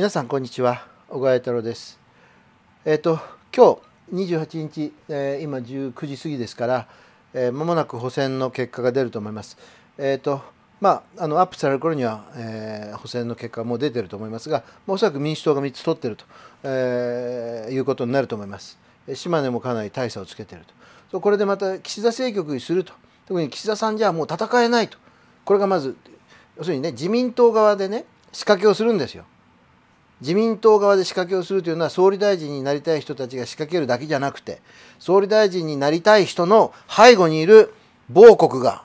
皆さんこんにちは小川太郎ですえっ、ー、と今日28日、えー、今19時過ぎですからま、えー、もなく補選の結果が出ると思いますえっ、ー、とまあ、あのアップされる頃には、えー、補選の結果も出てると思いますが、まおそらく民主党が3つ取ってると、えー、いうことになると思います島根もかなり大差をつけてるとこれでまた岸田政局にすると特に岸田さんじゃもう戦えないとこれがまず要するにね自民党側でね仕掛けをするんですよ自民党側で仕掛けをするというのは総理大臣になりたい人たちが仕掛けるだけじゃなくて総理大臣になりたい人の背後にいる某国が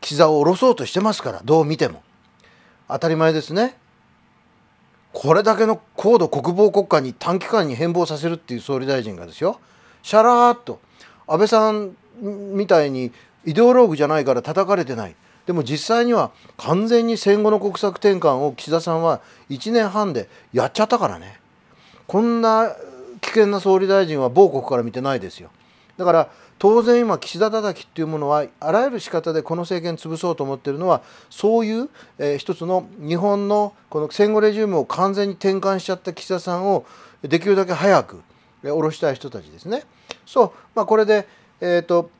膝を下ろそうとしてますからどう見ても当たり前ですねこれだけの高度国防国家に短期間に変貌させるっていう総理大臣がですよシャラーっと安倍さんみたいにイデオローグじゃないから叩かれてないでも実際には完全に戦後の国策転換を岸田さんは1年半でやっちゃったからねこんな危険な総理大臣は某国から見てないですよだから当然今岸田叩きっていうものはあらゆる仕方でこの政権潰そうと思っているのはそういう、えー、一つの日本のこの戦後レジュームを完全に転換しちゃった岸田さんをできるだけ早く下ろしたい人たちですね。そうまあ、これで、えーと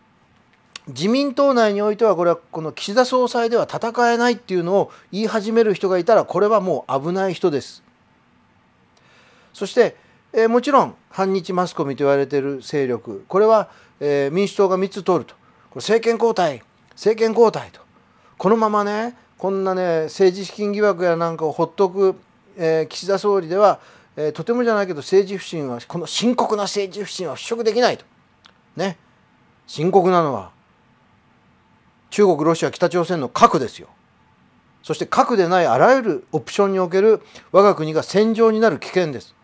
自民党内においてはこれはこの岸田総裁では戦えないっていうのを言い始める人がいたらこれはもう危ない人です。そして、えー、もちろん反日マスコミと言われている勢力これは、えー、民主党が3つ取るとこれ政権交代政権交代とこのままねこんなね政治資金疑惑やなんかをほっとく、えー、岸田総理では、えとてもじゃないけど政治不信はこの深刻な政治不信は払拭できないと。ね深刻なのは中国ロシア北朝鮮の核ですよそして核でないあらゆるオプションにおける我が国が戦場になる危険です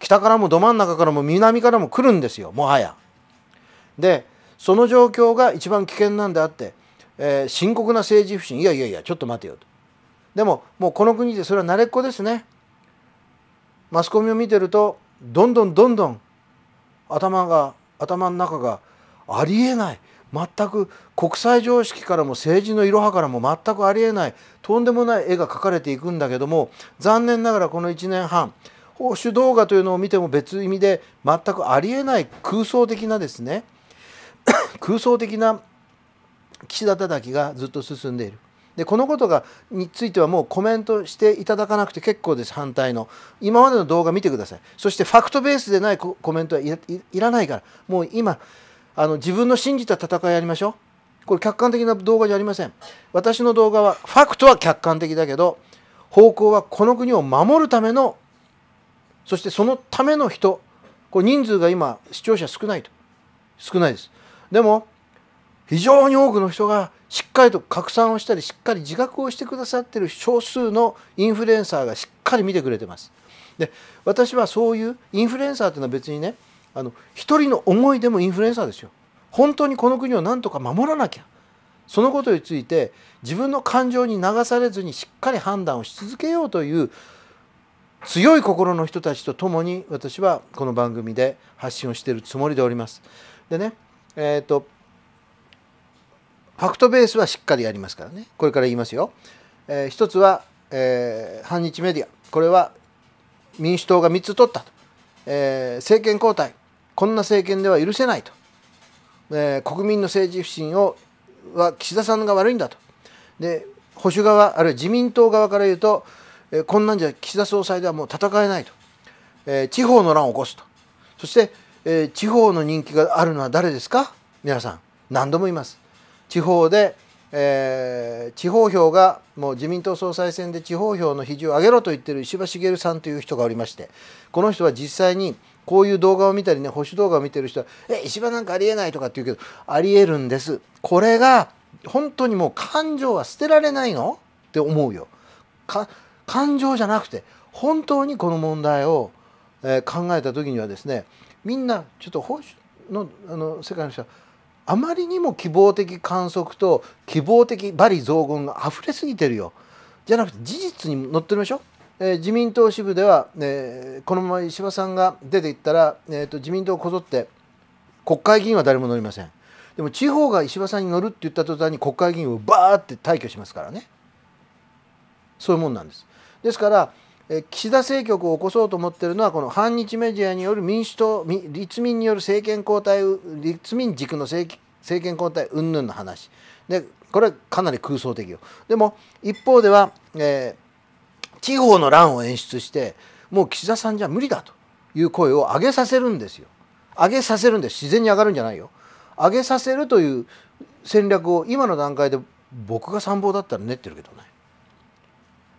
北からもど真ん中からも南からも来るんですよもはやでその状況が一番危険なんであって、えー、深刻な政治不信いやいやいやちょっと待てよとでももうこの国でそれは慣れっこですねマスコミを見てるとどんどんどんどん頭が頭の中がありえない全く国際常識からも政治のいろはからも全くありえないとんでもない絵が描かれていくんだけども残念ながらこの1年半報酬動画というのを見ても別意味で全くありえない空想的なですね 空想的な岸田叩きがずっと進んでいる。でこのことがについてはもうコメントしていただかなくて結構です反対の今までの動画見てくださいそしてファクトベースでないコメントはいらないからもう今あの自分の信じた戦いやりましょうこれ客観的な動画じゃありません私の動画はファクトは客観的だけど方向はこの国を守るためのそしてそのための人これ人数が今視聴者少ないと少ないですでも非常に多くの人がしっかりと拡散をしたりしっかり自覚をしてくださってる少数のインフルエンサーがしっかり見てくれてますで私はそういうインフルエンサーっていうのは別にねあの一人の思いでもインフルエンサーですよ本当にこの国をなんとか守らなきゃそのことについて自分の感情に流されずにしっかり判断をし続けようという強い心の人たちと共に私はこの番組で発信をしているつもりでおります。でね、えーと、とファクトベースはしっかりやりますからねこれから言いますよ。えー、一つは、えー、反日メディアこれは民主党が3つ取ったと、えー、政権交代こんな政権では許せないと、えー、国民の政治不信をは岸田さんが悪いんだとで保守側あるいは自民党側から言うと、えー、こんなんじゃ岸田総裁ではもう戦えないと、えー、地方の乱を起こすとそして、えー、地方の人気があるのは誰ですか皆さん何度も言います地方で、えー、地方票がもう自民党総裁選で地方票の比重を上げろと言ってる石破茂さんという人がおりましてこの人は実際にこういう動画を見たりね保守動画を見てる人は「え石破なんかありえない」とかって言うけどありえるんですこれが本当にもう感情は捨てられないのって思うよ感情じゃなくて本当にこの問題を、え考えた時にはですねみんなちょっと保守のあの世界の人はあまりにも希望的観測と希望的罵詈雑言が溢れすぎてるよじゃなくて事実に載ってるでしょえー、自民党支部では、えー、このまま石破さんが出ていったら、えーと、自民党こぞって国会議員は誰も乗りませんでも地方が石破さんに乗るって言った途端に国会議員をバーって退去しますからねそういうもんなんですですから、えー、岸田政局を起こそうと思ってるのはこの反日メディアによる民主党立民による政権交代立民軸の政政権交代云々の話でこれはかなり空想的よでも一方では、えー地方の乱を演出してもう岸田さんじゃ無理だという声を上げさせるんですよ上げさせるんです自然に上がるんじゃないよ上げさせるという戦略を今の段階で僕が参謀だったら練ってるけどね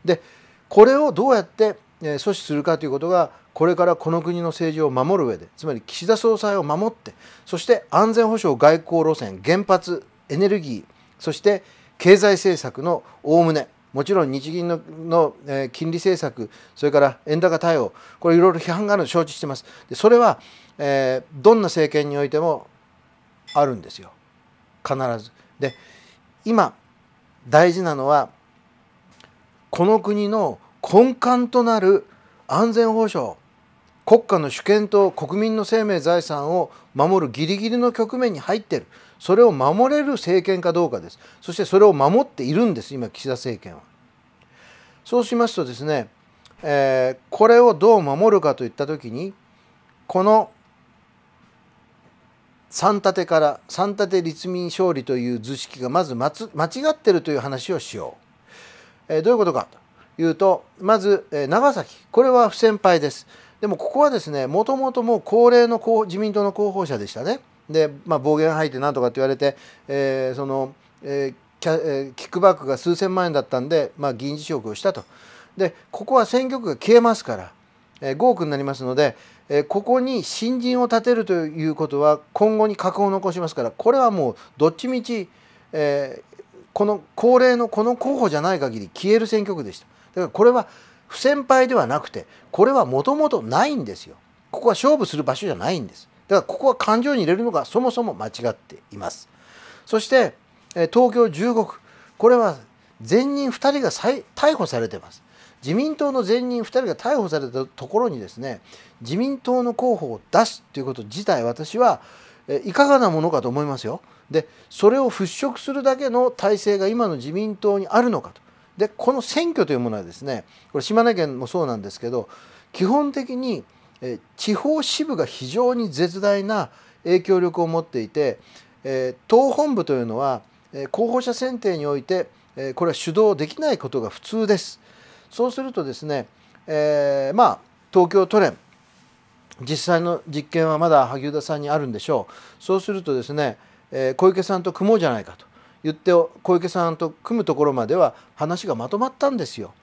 でこれをどうやって阻止するかということがこれからこの国の政治を守る上でつまり岸田総裁を守ってそして安全保障外交路線原発エネルギーそして経済政策のおおむねもちろん日銀のの、えー、金利政策それから円高対応これいろいろ批判があるの承知してますでそれは、えー、どんな政権においてもあるんですよ必ず。で今大事なのはこの国の根幹となる安全保障国家の主権と国民の生命財産を守るギリギリの局面に入ってるそれを守れる政権かどうかですそしてそれを守っているんです今岸田政権はそうしますとですね、えー、これをどう守るかといった時にこの三立てから三立て立民勝利という図式がまず間違ってるという話をしよう、えー、どういうことかというとまず、えー、長崎これは不先輩ですでもここはですねもともともう高齢の自民党の候補者でしたね。で、まあ、暴言吐いてなんとかって言われて、えー、その、えーえー、キックバックが数千万円だったんで、まあ、議員辞職をしたと。でここは選挙区が消えますから、えー、5億になりますので、えー、ここに新人を立てるということは今後に核を残しますからこれはもうどっちみち、えー、この高齢のこの候補じゃない限り消える選挙区でした。だからこれは不先輩ではなくてこれはもともとないんですよ。ここは勝負する場所じゃないんです。だからここは感情に入れるのがそもそも間違っています。そして東京15区これは前任2人が逮捕されてます。自民党の前任2人が逮捕されたところにですね自民党の候補を出すということ自体私はいかがなものかと思いますよ。でそれを払拭するだけの体制が今の自民党にあるのかと。でこの選挙というものはですねこれ島根県もそうなんですけど基本的にえ地方支部が非常に絶大な影響力を持っていて、え党本部というのは、え候補者選定において、えこれは主導できないことが普通です。そうするとですね、えー、まあ東京都連実際の実験はまだ萩生田さんにあるんでしょうそうするとですね、えー、小池さんと組もうじゃないかと言って小池さんと組むところまでは話がまとまったんですよ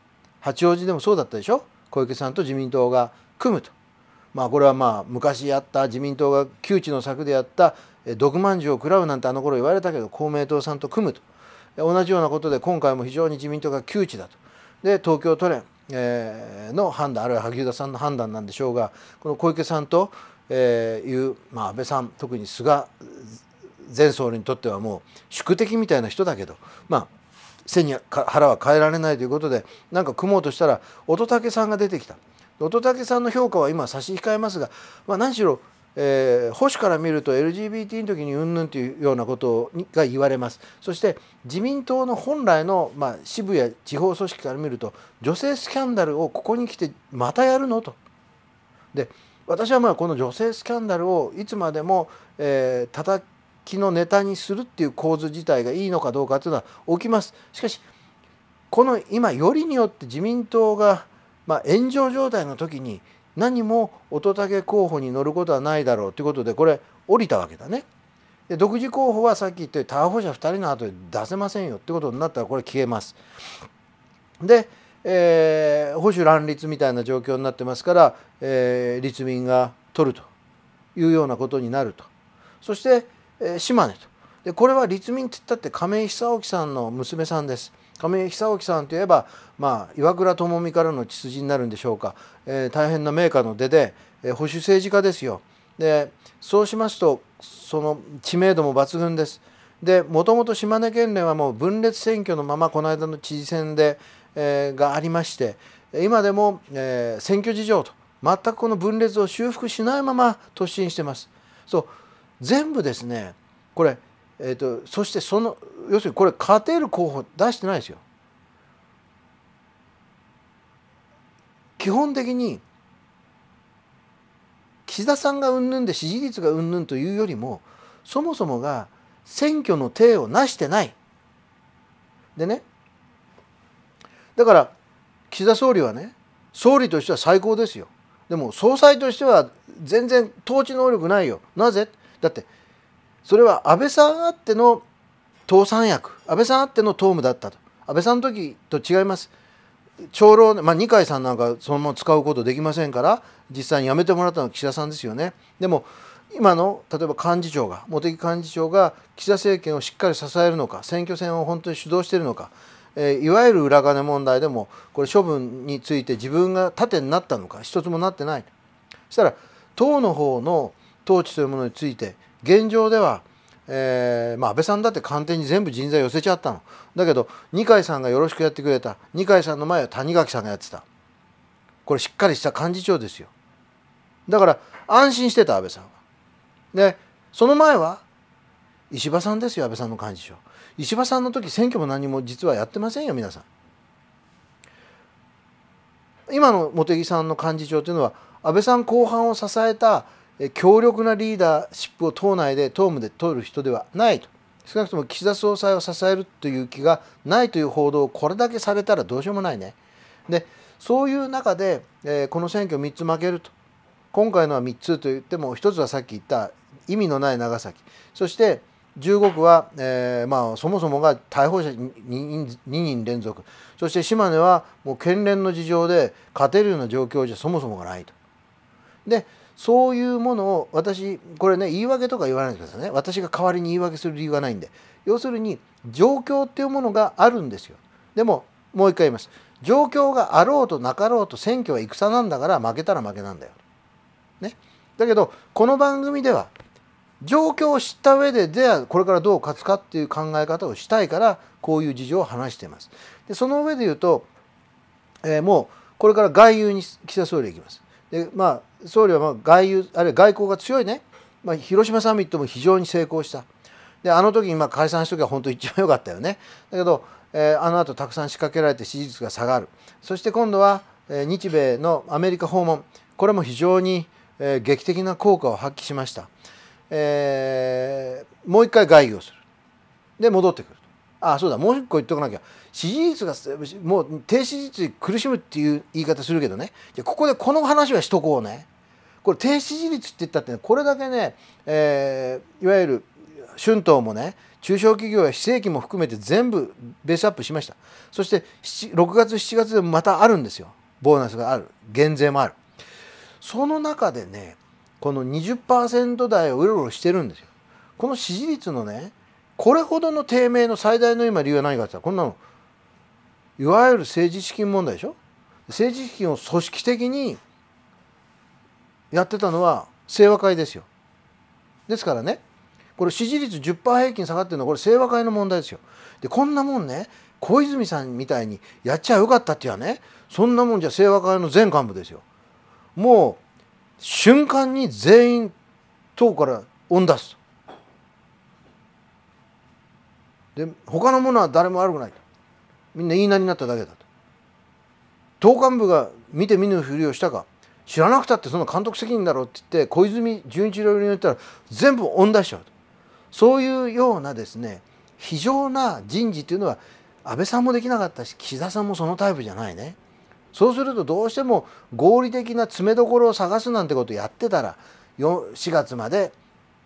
八王子でもそうだったでしょ小池さんと自民党が組むとまあ、これはまあ昔やった自民党が窮地の策でやった毒まんじゅうを食らうなんてあの頃言われたけど公明党さんと組むと同じようなことで今回も非常に自民党が窮地だとで東京都連の判断あるいは萩生田さんの判断なんでしょうがこの小池さんという、まあ、安倍さん特に菅前総理にとってはもう宿敵みたいな人だけど、まあ、背に腹は変えられないということでなんか組もうとしたら乙武さんが出てきた。乙武さんの評価は今差し控えますが、まあ、何しろ、えー、保守から見ると LGBT の時にうんぬんというようなことが言われますそして自民党の本来の、まあ、支部や地方組織から見ると女性スキャンダルをここに来てまたやるのと。で私はまあこの女性スキャンダルをいつまでも、えー、叩きのネタにするっていう構図自体がいいのかどうかというのは起きます。しかしこの今よりによって自民党がまあ、炎上状態の時に何も乙武候補に乗ることはないだろうということでこれ降りたわけだね。で独自候補はさっき言って逮捕者2人の後で出せませんよってことになったらこれ消えます。で、えー、保守乱立みたいな状況になってますから、えー、立民が取るというようなことになるとそして、えー、島根とでこれは立民って言ったって亀井久興さんの娘さんです。亀井久興さんといえば、まあ、岩倉智美からの血筋になるんでしょうか、えー、大変な名家の出で、えー、保守政治家ですよ。でそうしますとその知名度も抜群です。でもともと島根県連はもう分裂選挙のままこの間の知事選で、えー、がありまして今でも、えー、選挙事情と全くこの分裂を修復しないまま突進してます。そう全部ですねこれえーと、そしてその要するにこれ勝てる候補出してないですよ。基本的に岸田さんがうんぬんで支持率がうんぬんというよりもそもそもが選挙の体をなしてない。でねだから岸田総理はね総理としては最高ですよ。でも総裁としては全然統治能力ないよ。なぜだってそれは安倍さんあっての党三役安倍さんあっての党務だったと安倍さんの時と違います長老、まあ、二階さんなんかそのまま使うことできませんから実際に辞めてもらったのは岸田さんですよねでも今の例えば幹事長が茂木幹事長が岸田政権をしっかり支えるのか選挙戦を本当に主導しているのか、えー、いわゆる裏金問題でもこれ処分について自分が盾になったのか一つもなってないそしたら党の方の統治というものについて現状では、えー、まあ、安倍さんだって官邸に全部人材寄せちゃったのだけど二階さんがよろしくやってくれた二階さんの前は谷垣さんがやってたこれしっかりした幹事長ですよだから安心してた安倍さんは。でその前は石破さんですよ安倍さんの幹事長石破さんの時選挙も何も実はやってませんよ皆さん今の茂木さんの幹事長というのは安倍さん後半を支えた強力なリーダーシップを党内で党務で取る人ではないと少なくとも岸田総裁を支えるという気がないという報道をこれだけされたらどうしようもないね。でそういう中で、えー、この選挙3つ負けると今回のは3つと言っても1つはさっき言った意味のない長崎そして15区は、えー、まあ、そもそもが逮捕者 2, 人連続そして島根はもう県連の事情で勝てるような状況じゃそもそもがないと。でそういうものを私これね言い訳とか言わないでくださいね私が代わりに言い訳する理由がないんで要するに状況っていうものがあるんですよでももう一回言います状況があろうとなかろうと選挙は戦なんだから負けたら負けなんだよ、ね、だけどこの番組では状況を知った上でではこれからどう勝つかっていう考え方をしたいからこういう事情を話していますでその上で言うと、えー、もうこれから外遊に岸田総理行きますでまあ総理はまあ外遊あるいは外交が強いね、まあ、広島サミットも非常に成功したであの時にまあ解散しと時は本当一番良かったよねだけど、えー、あの後たくさん仕掛けられて支持率が下がるそして今度は、えー、日米のアメリカ訪問これも非常に、えー、劇的な効果を発揮しました、えー、もう一回外遊するで戻ってくるああそうだもう一個言っておかなきゃ支持率がもう低支持率に苦しむっていう言い方するけどねじゃここでこの話はしとこうねこれ低支持率って言ったって、これだけね、えー、いわゆる春闘もね中小企業や非正規も含めて全部ベースアップしましたそして6月7月でもまたあるんですよボーナスがある減税もあるその中でねこの20%台をうろうろしてるんですよこの支持率のねこれほどの低迷の最大の今理由は何かって言ったらこんなのいわゆる政治資金問題でしょ政治資金を組織的にやってたのは清和会ですよですからねこれ支持率10%平均下がってるのはこれ清和会の問題ですよでこんなもんね小泉さんみたいにやっちゃよかったって言うはねそんなもんじゃ清和会の全幹部ですよもう瞬間に全員党から追ん出すで他のものは誰も悪くないとみんな言いなりになっただけだと党幹部が見て見ぬふりをしたか知らなくたってその監督責任だろうって言って小泉純一郎に言ったら全部恩出しちゃうとそういうようなですね非常な人事というのは安倍さんもできなかったし岸田さんもそのタイプじゃないね。そうするとどうしても合理的な詰めどころを探すなんてことをやってたら 4, 4月まで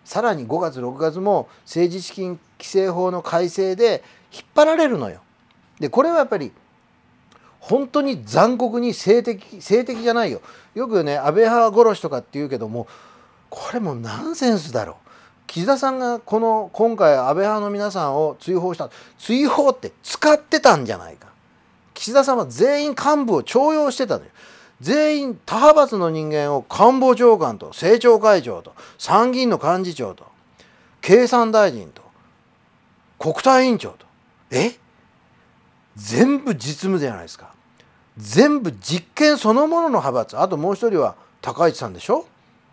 さらに5月6月も政治資金規正法の改正で引っ張られるのよ。でこれはやっぱり本当に残酷に性的性的じゃないよよくね安倍派殺しとかって言うけどもこれもナンセンスだろ岸田さんがこの今回安倍派の皆さんを追放した追放って使ってたんじゃないか岸田さんは全員幹部を重用してたのよ全員他派閥の人間を官房長官と政調会長と参議院の幹事長と経産大臣と国対委員長とえ全部実務じゃないですか全部実験そのものの派閥あともう一人は高市さんでしょ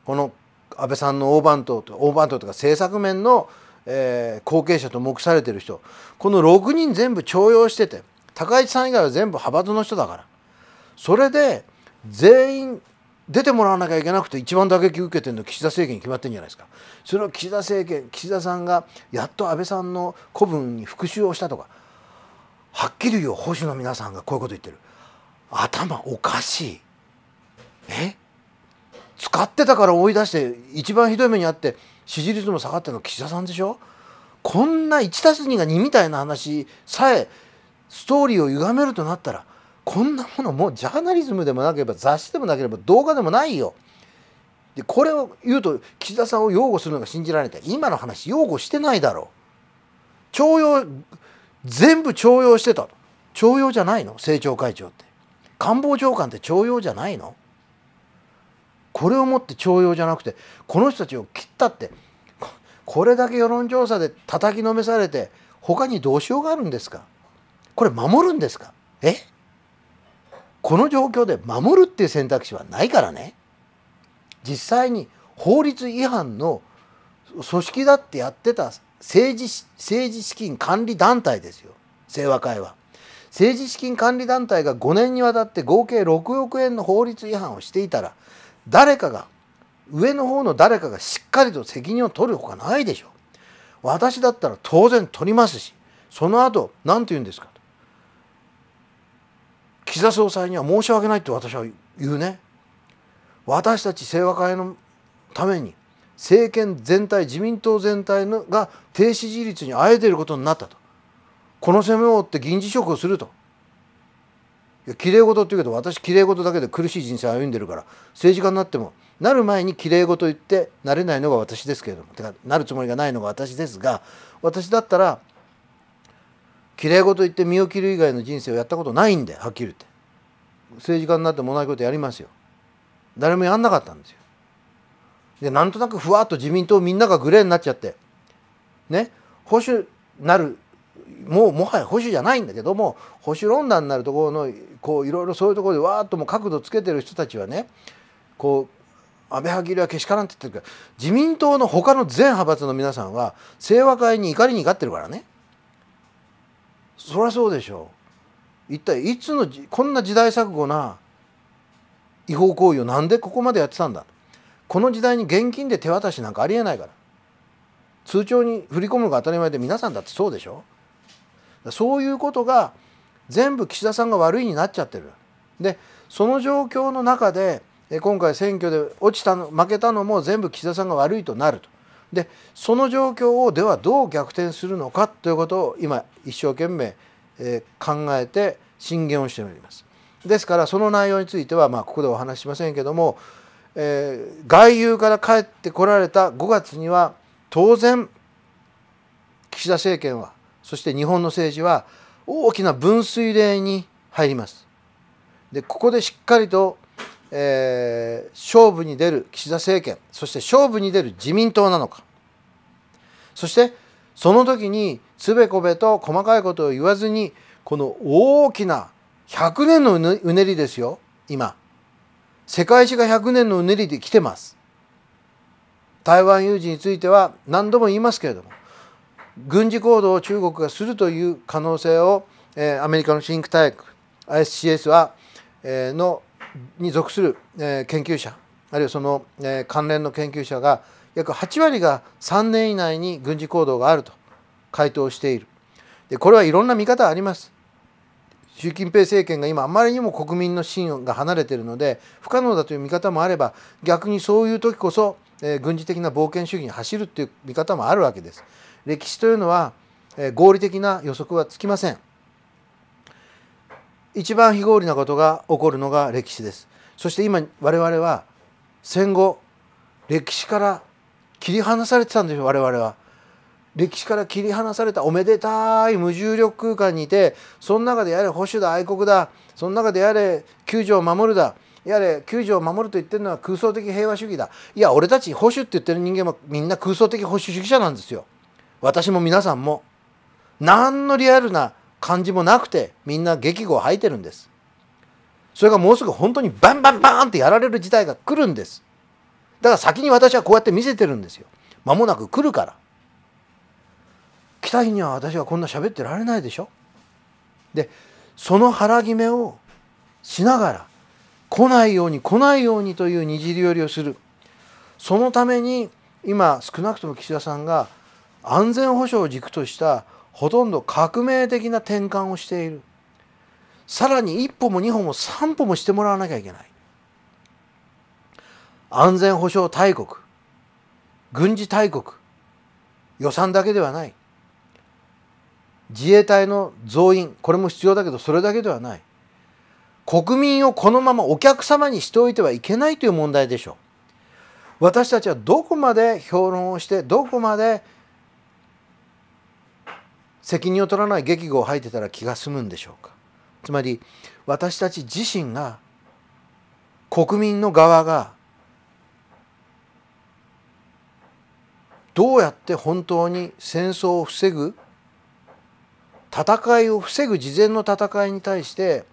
この安倍さんの大番頭と大番頭とか政策面の、えー、後継者と目されてる人この6人全部重用してて高市さん以外は全部派閥の人だからそれで全員出てもらわなきゃいけなくて一番打撃受けてるの岸田政権に決まってるんじゃないですかそれを岸田政権岸田さんがやっと安倍さんの子分に復讐をしたとかはっきり言う保守の皆さんがこういうこと言ってる頭おかしいえ使ってたから追い出して一番ひどい目にあって支持率も下がっるの岸田さんでしょこんな 1+2 が2みたいな話さえストーリーを歪めるとなったらこんなものもうジャーナリズムでもなければ雑誌でもなければ動画でもないよ。でこれを言うと岸田さんを擁護するのが信じられない今の話擁護してないだろう。徴用全部徴用してた徴用じゃないの政調会長って官房長官って徴用じゃないのこれをもって徴用じゃなくてこの人たちを切ったってこれだけ世論調査で叩きのめされて他にどうしようがあるんですかこれ守るんですかえこの状況で守るっていう選択肢はないからね実際に法律違反の組織だってやってた政治政治資金管理団体ですよ清和会は。政治資金管理団体が5年にわたって合計6億円の法律違反をしていたら誰かが上の方の誰かがしっかりと責任を取るほかないでしょう。私だったら当然取りますしその後何て言うんですかと岸田総裁には申し訳ないって私は言うね私たち清和会のために政権全体自民党全体のが低支持率にあえていることになったとこの攻めを追って議員辞職をするといやきれい事って言うけど私きれい事だけで苦しい人生歩んでるから政治家になってもなる前にきれい事言ってなれないのが私ですけれどもてかなるつもりがないのが私ですが私だったらきれい事言って身を切る以外の人生をやったことないんではっきり言って政治家になってもないことやりますよ誰もやんなかったんですよでなんとなくふわっと自民党みんながグレーになっちゃってね保守なるもうもはや保守じゃないんだけども保守論壇になるところのこういろいろそういうところでわーっともう角度つけてる人たちはねこう安倍派切りはけしからんって言ってるから自民党の他の全派閥の皆さんは清和会に怒りに怒ってるからねそりゃそうでしょう一体いつのこんな時代錯誤な違法行為をなんでここまでやってたんだこの時代に現金で手渡しなんかありえないから通帳に振り込むのが当たり前で皆さんだってそうでしょそういうことが全部岸田さんが悪いになっちゃってるでその状況の中で今回選挙で落ちたの負けたのも全部岸田さんが悪いとなるとでその状況をではどう逆転するのかということを今一生懸命、え考えて進言をしております。ですからその内容についてはまあここでお話ししませんけどもえー、外遊から帰ってこられた5月には当然岸田政権はそして日本の政治は大きな分水嶺に入ります。でここでしっかりと、えー、勝負に出る岸田政権そして勝負に出る自民党なのかそしてその時につべこべと細かいことを言わずにこの大きな100年のうねりですよ今世界史が100年のうねりで来てます台湾有事については何度も言いますけれども軍事行動を中国がするという可能性を、えー、アメリカのシンクタイク ISCS は、えー、のに属する、えー、研究者あるいはその、えー、関連の研究者が約8割が3年以内に軍事行動があると回答しているでこれはいろんな見方あります習近平政権が今あまりにも国民の信用が離れているので不可能だという見方もあれば逆にそういう時こそ、えー、軍事的な冒険主義に走るという見方もあるわけです。歴史というのは、えー、合理的な予測はつきません。一番非合理なことが起こるのが歴史です。そして今我々は戦後歴史から切り離されてたんですよ我々は。歴史から切り離されたおめでたい無重力空間にいてその中でやれ保守だ愛国だその中でやれ救助を守るだやれ救助を守ると言ってるのは空想的平和主義だいや俺たち保守って言ってる人間もみんな空想的保守主義者なんですよ私も皆さんも何のリアルな感じもなくてみんな激語を吐いてるんですそれがもうすぐ本当にバンバンバンってやられる事態が来るんですだから先に私はこうやって見せてるんですよ間もなく来るから来た日には私はこんな喋ってられないでしょでその腹決めをしながら来ないように来ないようにというじり寄りをするそのために今少なくとも岸田さんが安全保障を軸としたほとんど革命的な転換をしているさらに一歩も二歩も三歩もしてもらわなきゃいけない安全保障大国軍事大国予算だけではない自衛隊の増員これも必要だけどそれだけではない国民をこのままお客様にしておいてはいけないという問題でしょう私たちはどこまで評論をしてどこまで責任を取らない激語を吐いてたら気が済むんでしょうかつまり私たち自身が国民の側がどうやって本当に戦争を防ぐ戦いを防ぐ事前の戦いに対して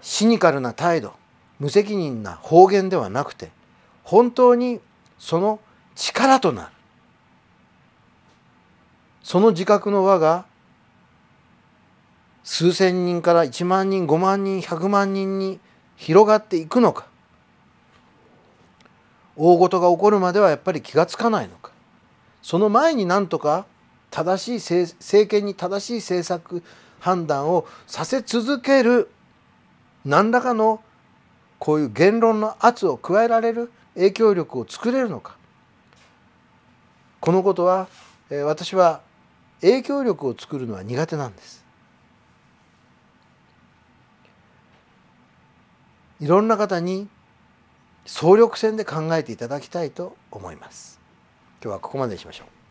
シニカルな態度無責任な方言ではなくて本当にその力となるその自覚の輪が数千人から1万人5万人100万人に広がっていくのか大事が起こるまではやっぱり気が付かないのかその前になんとか正しい政権に正しい政策判断をさせ続ける何らかのこういう言論の圧を加えられる影響力を作れるのかこのことは、私は影響力を作るのは苦手なんです。いろんな方に総力戦で考えていただきたいと思います。今日はここまでにしましょう。